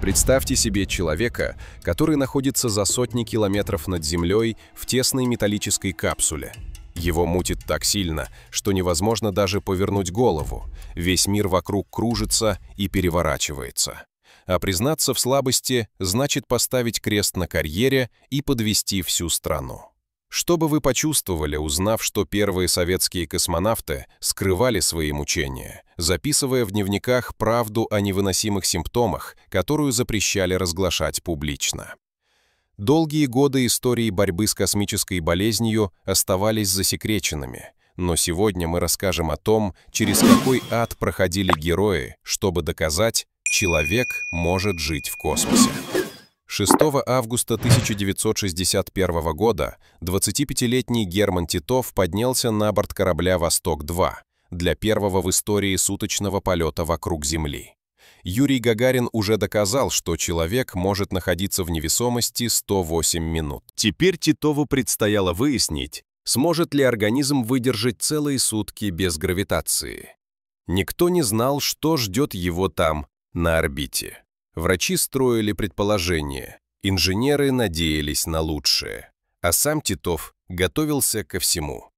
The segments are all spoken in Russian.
Представьте себе человека, который находится за сотни километров над землей в тесной металлической капсуле. Его мутит так сильно, что невозможно даже повернуть голову. Весь мир вокруг кружится и переворачивается. А признаться в слабости значит поставить крест на карьере и подвести всю страну. Что бы вы почувствовали, узнав, что первые советские космонавты скрывали свои мучения, записывая в дневниках правду о невыносимых симптомах, которую запрещали разглашать публично? Долгие годы истории борьбы с космической болезнью оставались засекреченными, но сегодня мы расскажем о том, через какой ад проходили герои, чтобы доказать, человек может жить в космосе. 6 августа 1961 года 25-летний Герман Титов поднялся на борт корабля «Восток-2» для первого в истории суточного полета вокруг Земли. Юрий Гагарин уже доказал, что человек может находиться в невесомости 108 минут. Теперь Титову предстояло выяснить, сможет ли организм выдержать целые сутки без гравитации. Никто не знал, что ждет его там, на орбите. Врачи строили предположения, инженеры надеялись на лучшее, а сам Титов готовился ко всему.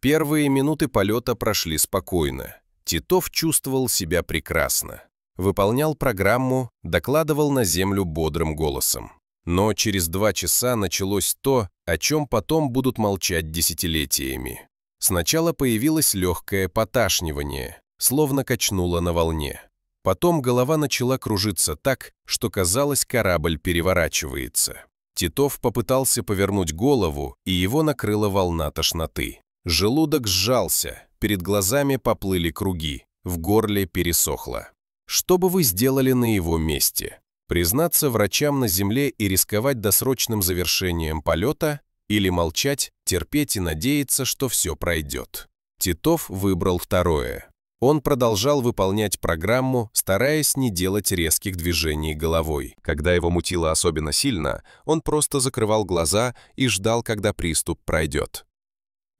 Первые минуты полета прошли спокойно. Титов чувствовал себя прекрасно. Выполнял программу, докладывал на Землю бодрым голосом. Но через два часа началось то, о чем потом будут молчать десятилетиями. Сначала появилось легкое поташнивание, словно качнуло на волне. Потом голова начала кружиться так, что казалось, корабль переворачивается. Титов попытался повернуть голову, и его накрыла волна тошноты. Желудок сжался, перед глазами поплыли круги, в горле пересохло. Что бы вы сделали на его месте? Признаться врачам на земле и рисковать досрочным завершением полета или молчать, терпеть и надеяться, что все пройдет? Титов выбрал второе. Он продолжал выполнять программу, стараясь не делать резких движений головой. Когда его мутило особенно сильно, он просто закрывал глаза и ждал, когда приступ пройдет.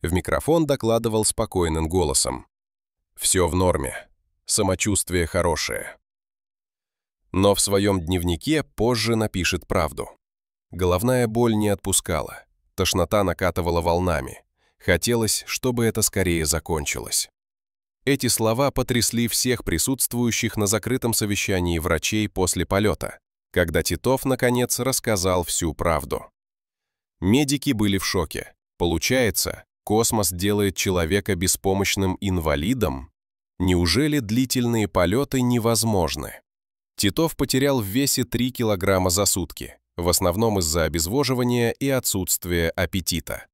В микрофон докладывал спокойным голосом. «Все в норме. Самочувствие хорошее». Но в своем дневнике позже напишет правду. Головная боль не отпускала. Тошнота накатывала волнами. Хотелось, чтобы это скорее закончилось. Эти слова потрясли всех присутствующих на закрытом совещании врачей после полета, когда Титов, наконец, рассказал всю правду. Медики были в шоке. Получается, космос делает человека беспомощным инвалидом? Неужели длительные полеты невозможны? Титов потерял в весе 3 килограмма за сутки, в основном из-за обезвоживания и отсутствия аппетита.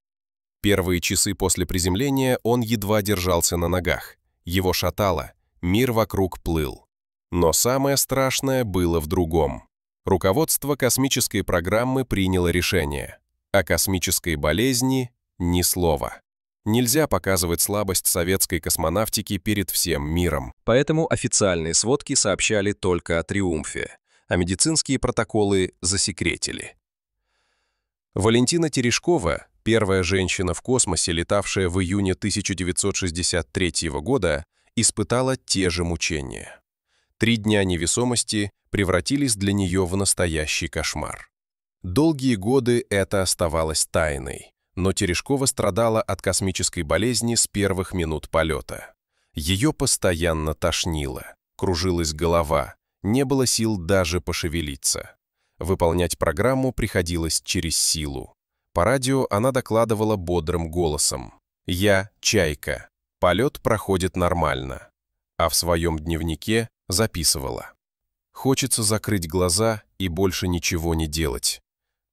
Первые часы после приземления он едва держался на ногах, его шатало, мир вокруг плыл. Но самое страшное было в другом. Руководство космической программы приняло решение. О космической болезни ни слова. Нельзя показывать слабость советской космонавтики перед всем миром. Поэтому официальные сводки сообщали только о триумфе, а медицинские протоколы засекретили. Валентина Терешкова, Первая женщина в космосе, летавшая в июне 1963 года, испытала те же мучения. Три дня невесомости превратились для нее в настоящий кошмар. Долгие годы это оставалось тайной, но Терешкова страдала от космической болезни с первых минут полета. Ее постоянно тошнило, кружилась голова, не было сил даже пошевелиться. Выполнять программу приходилось через силу. По радио она докладывала бодрым голосом. «Я – чайка. Полет проходит нормально». А в своем дневнике записывала. «Хочется закрыть глаза и больше ничего не делать.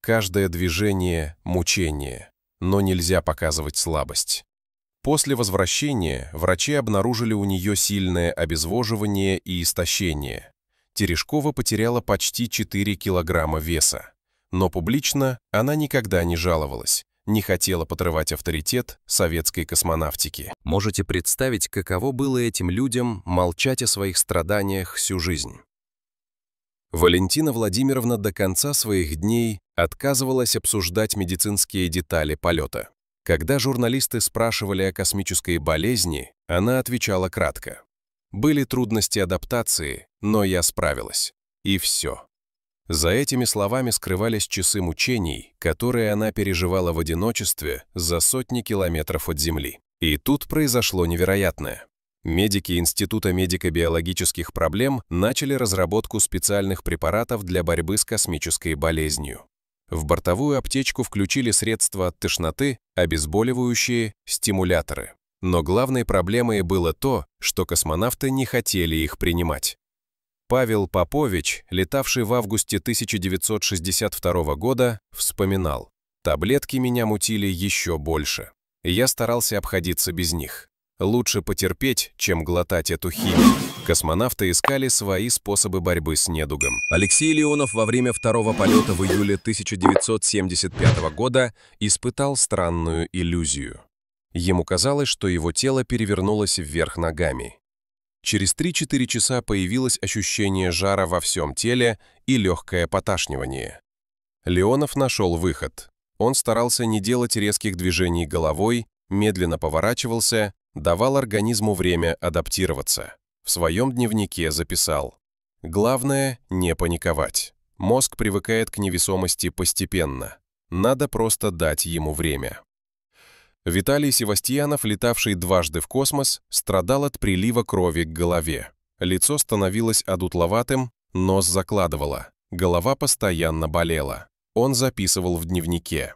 Каждое движение – мучение, но нельзя показывать слабость». После возвращения врачи обнаружили у нее сильное обезвоживание и истощение. Терешкова потеряла почти 4 килограмма веса. Но публично она никогда не жаловалась, не хотела подрывать авторитет советской космонавтики. Можете представить, каково было этим людям молчать о своих страданиях всю жизнь. Валентина Владимировна до конца своих дней отказывалась обсуждать медицинские детали полета. Когда журналисты спрашивали о космической болезни, она отвечала кратко. «Были трудности адаптации, но я справилась. И все». За этими словами скрывались часы мучений, которые она переживала в одиночестве за сотни километров от Земли. И тут произошло невероятное. Медики Института медико-биологических проблем начали разработку специальных препаратов для борьбы с космической болезнью. В бортовую аптечку включили средства от тошноты, обезболивающие, стимуляторы. Но главной проблемой было то, что космонавты не хотели их принимать. Павел Попович, летавший в августе 1962 года, вспоминал, «Таблетки меня мутили еще больше. Я старался обходиться без них. Лучше потерпеть, чем глотать эту химию». Космонавты искали свои способы борьбы с недугом. Алексей Леонов во время второго полета в июле 1975 года испытал странную иллюзию. Ему казалось, что его тело перевернулось вверх ногами, Через 3-4 часа появилось ощущение жара во всем теле и легкое поташнивание. Леонов нашел выход. Он старался не делать резких движений головой, медленно поворачивался, давал организму время адаптироваться. В своем дневнике записал. Главное – не паниковать. Мозг привыкает к невесомости постепенно. Надо просто дать ему время. Виталий Севастьянов, летавший дважды в космос, страдал от прилива крови к голове. Лицо становилось одутловатым, нос закладывало, голова постоянно болела. Он записывал в дневнике.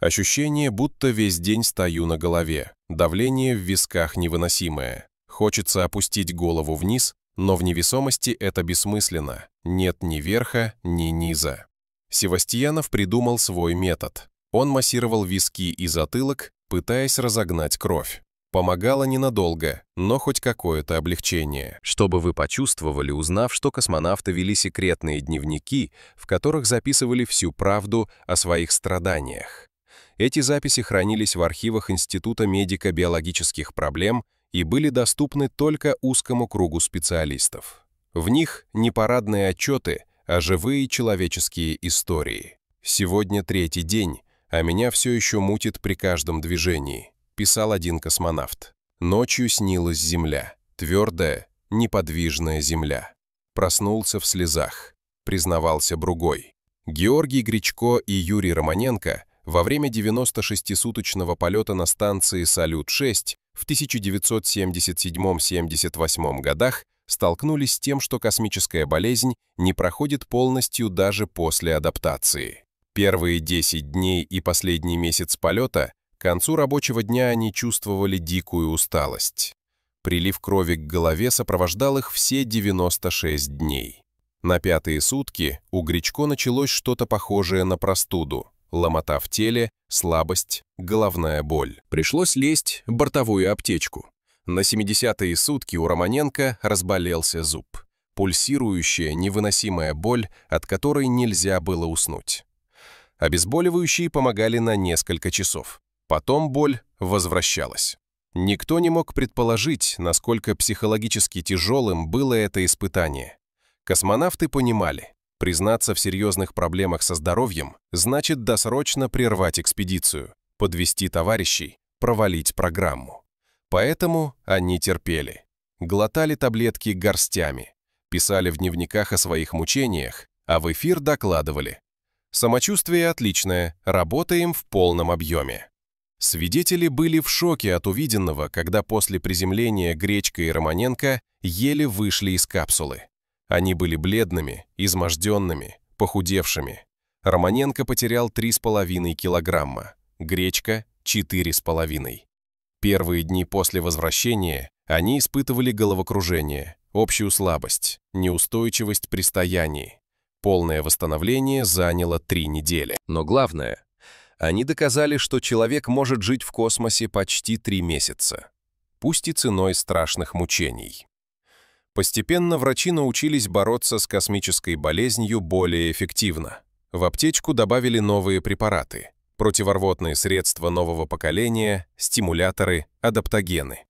Ощущение, будто весь день стою на голове, давление в висках невыносимое. Хочется опустить голову вниз, но в невесомости это бессмысленно. Нет ни верха, ни низа. Севастьянов придумал свой метод. Он массировал виски и затылок, пытаясь разогнать кровь. Помогало ненадолго, но хоть какое-то облегчение. Чтобы вы почувствовали, узнав, что космонавты вели секретные дневники, в которых записывали всю правду о своих страданиях. Эти записи хранились в архивах Института медико-биологических проблем и были доступны только узкому кругу специалистов. В них не парадные отчеты, а живые человеческие истории. Сегодня третий день, а меня все еще мутит при каждом движении», — писал один космонавт. Ночью снилась земля, твердая, неподвижная земля. Проснулся в слезах, признавался Бругой. Георгий Гречко и Юрий Романенко во время 96-суточного полета на станции «Салют-6» в 1977-78 годах столкнулись с тем, что космическая болезнь не проходит полностью даже после адаптации. Первые 10 дней и последний месяц полета к концу рабочего дня они чувствовали дикую усталость. Прилив крови к голове сопровождал их все 96 дней. На пятые сутки у Гречко началось что-то похожее на простуду. Ломота в теле, слабость, головная боль. Пришлось лезть в бортовую аптечку. На 70-е сутки у Романенко разболелся зуб. Пульсирующая невыносимая боль, от которой нельзя было уснуть. Обезболивающие помогали на несколько часов. Потом боль возвращалась. Никто не мог предположить, насколько психологически тяжелым было это испытание. Космонавты понимали, признаться в серьезных проблемах со здоровьем значит досрочно прервать экспедицию, подвести товарищей, провалить программу. Поэтому они терпели. Глотали таблетки горстями, писали в дневниках о своих мучениях, а в эфир докладывали, Самочувствие отличное, работаем в полном объеме. Свидетели были в шоке от увиденного, когда после приземления Гречка и Романенко еле вышли из капсулы. Они были бледными, изможденными, похудевшими. Романенко потерял 3,5 килограмма, Гречка – 4,5. Первые дни после возвращения они испытывали головокружение, общую слабость, неустойчивость при стоянии, Полное восстановление заняло три недели. Но главное, они доказали, что человек может жить в космосе почти три месяца, пусть и ценой страшных мучений. Постепенно врачи научились бороться с космической болезнью более эффективно. В аптечку добавили новые препараты – противорвотные средства нового поколения, стимуляторы, адаптогены.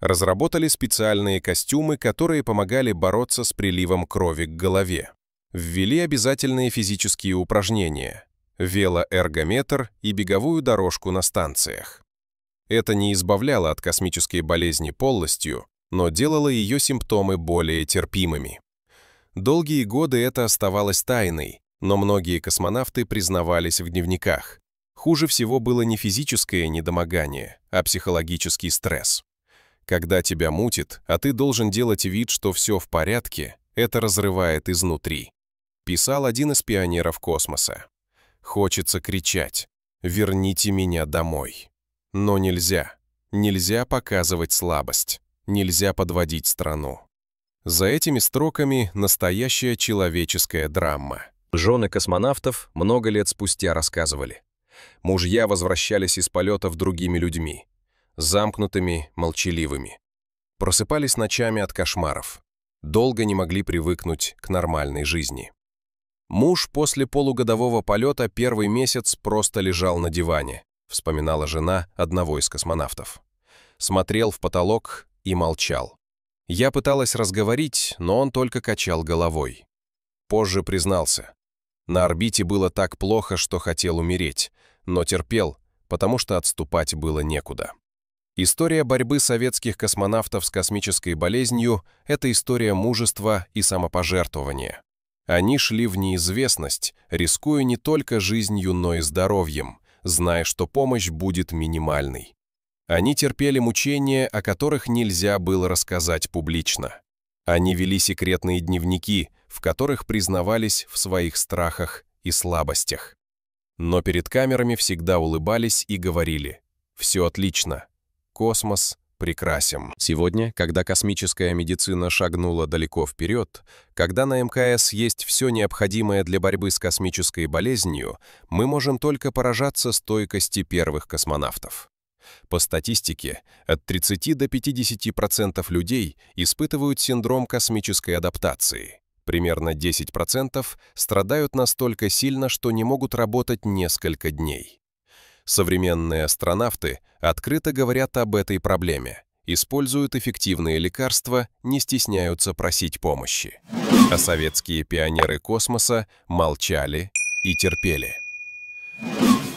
Разработали специальные костюмы, которые помогали бороться с приливом крови к голове ввели обязательные физические упражнения – велоэргометр и беговую дорожку на станциях. Это не избавляло от космической болезни полностью, но делало ее симптомы более терпимыми. Долгие годы это оставалось тайной, но многие космонавты признавались в дневниках. Хуже всего было не физическое недомогание, а психологический стресс. Когда тебя мутит, а ты должен делать вид, что все в порядке, это разрывает изнутри писал один из пионеров космоса. «Хочется кричать. Верните меня домой. Но нельзя. Нельзя показывать слабость. Нельзя подводить страну». За этими строками настоящая человеческая драма. Жены космонавтов много лет спустя рассказывали. Мужья возвращались из полетов другими людьми. Замкнутыми, молчаливыми. Просыпались ночами от кошмаров. Долго не могли привыкнуть к нормальной жизни. Муж после полугодового полета первый месяц просто лежал на диване, вспоминала жена одного из космонавтов. Смотрел в потолок и молчал. Я пыталась разговорить, но он только качал головой. Позже признался. На орбите было так плохо, что хотел умереть, но терпел, потому что отступать было некуда. История борьбы советских космонавтов с космической болезнью – это история мужества и самопожертвования. Они шли в неизвестность, рискуя не только жизнью, но и здоровьем, зная, что помощь будет минимальной. Они терпели мучения, о которых нельзя было рассказать публично. Они вели секретные дневники, в которых признавались в своих страхах и слабостях. Но перед камерами всегда улыбались и говорили «Все отлично. Космос прекрасен. Сегодня, когда космическая медицина шагнула далеко вперед, когда на МКС есть все необходимое для борьбы с космической болезнью, мы можем только поражаться стойкости первых космонавтов. По статистике, от 30 до 50% людей испытывают синдром космической адаптации. Примерно 10% страдают настолько сильно, что не могут работать несколько дней. Современные астронавты открыто говорят об этой проблеме, используют эффективные лекарства, не стесняются просить помощи. А советские пионеры космоса молчали и терпели.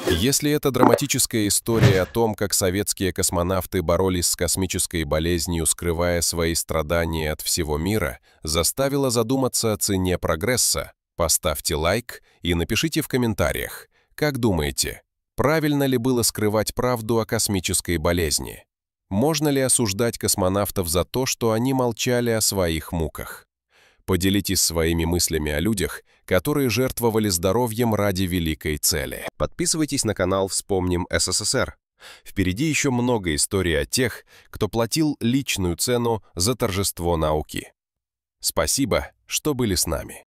Если эта драматическая история о том, как советские космонавты боролись с космической болезнью, скрывая свои страдания от всего мира, заставила задуматься о цене прогресса, поставьте лайк и напишите в комментариях, как думаете, Правильно ли было скрывать правду о космической болезни? Можно ли осуждать космонавтов за то, что они молчали о своих муках? Поделитесь своими мыслями о людях, которые жертвовали здоровьем ради великой цели. Подписывайтесь на канал «Вспомним СССР». Впереди еще много историй о тех, кто платил личную цену за торжество науки. Спасибо, что были с нами.